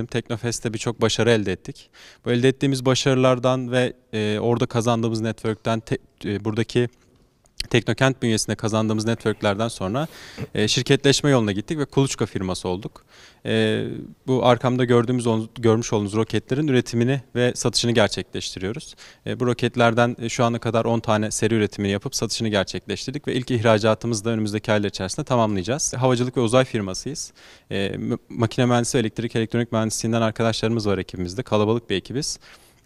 gittim. Teknofest'te birçok başarı elde ettik. Bu elde ettiğimiz başarılardan ve e, orada kazandığımız network'ten te, e, buradaki Teknokent bünyesinde kazandığımız networklerden sonra e, şirketleşme yoluna gittik ve Kuluçka firması olduk. E, bu arkamda gördüğümüz görmüş olduğunuz roketlerin üretimini ve satışını gerçekleştiriyoruz. E, bu roketlerden e, şu ana kadar 10 tane seri üretimini yapıp satışını gerçekleştirdik ve ilk ihracatımızı da önümüzdeki aylar içerisinde tamamlayacağız. Havacılık ve uzay firmasıyız. E, makine mühendisi, elektrik, elektronik mühendisliğinden arkadaşlarımız var ekibimizde. Kalabalık bir ekibiz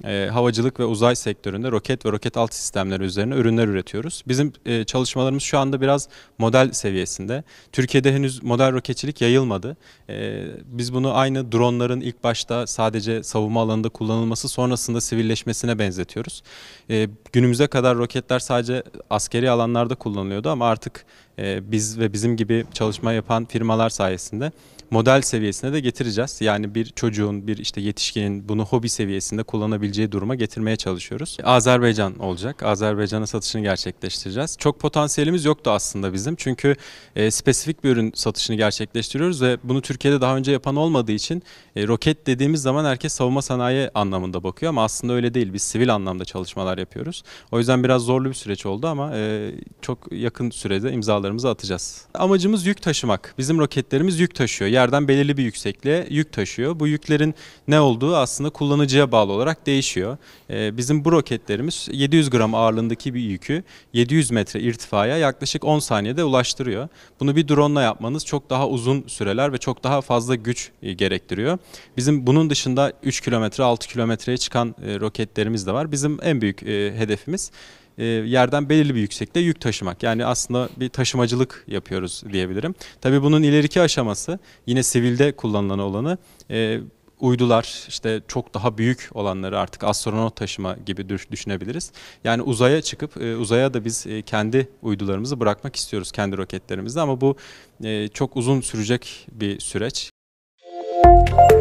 e, havacılık ve uzay sektöründe roket ve roket alt sistemleri üzerine ürünler üretiyoruz. Bizim e, çalışmalarımız şu anda biraz model seviyesinde. Türkiye'de henüz model roketçilik yayılmadı. E, biz bunu aynı dronların ilk başta sadece savunma alanında kullanılması sonrasında sivilleşmesine benzetiyoruz. E, günümüze kadar roketler sadece askeri alanlarda kullanılıyordu ama artık e, biz ve bizim gibi çalışma yapan firmalar sayesinde model seviyesine de getireceğiz. Yani bir çocuğun, bir işte yetişkinin bunu hobi seviyesinde kullanabileceği duruma getirmeye çalışıyoruz. Azerbaycan olacak. Azerbaycan'a satışını gerçekleştireceğiz. Çok potansiyelimiz yoktu aslında bizim. Çünkü e, spesifik bir ürün satışını gerçekleştiriyoruz ve bunu Türkiye'de daha önce yapan olmadığı için e, roket dediğimiz zaman herkes savunma sanayi anlamında bakıyor ama aslında öyle değil. Biz sivil anlamda çalışmalar yapıyoruz. O yüzden biraz zorlu bir süreç oldu ama e, çok yakın sürede imzalarımızı atacağız. Amacımız yük taşımak. Bizim roketlerimiz yük taşıyor. Yer yerden belirli bir yüksekliğe yük taşıyor. Bu yüklerin ne olduğu aslında kullanıcıya bağlı olarak değişiyor. Ee, bizim bu roketlerimiz 700 gram ağırlığındaki bir yükü 700 metre irtifaya yaklaşık 10 saniyede ulaştırıyor. Bunu bir drone yapmanız çok daha uzun süreler ve çok daha fazla güç e, gerektiriyor. Bizim bunun dışında 3 kilometre 6 kilometreye çıkan e, roketlerimiz de var. Bizim en büyük e, hedefimiz e, yerden belirli bir yüksekte yük taşımak. Yani aslında bir taşımacılık yapıyoruz diyebilirim. Tabii bunun ileriki aşaması yine sivilde kullanılan olanı e, uydular işte çok daha büyük olanları artık astronot taşıma gibi düşünebiliriz. Yani uzaya çıkıp e, uzaya da biz kendi uydularımızı bırakmak istiyoruz kendi roketlerimizle ama bu çok uzun sürecek bir süreç. Müzik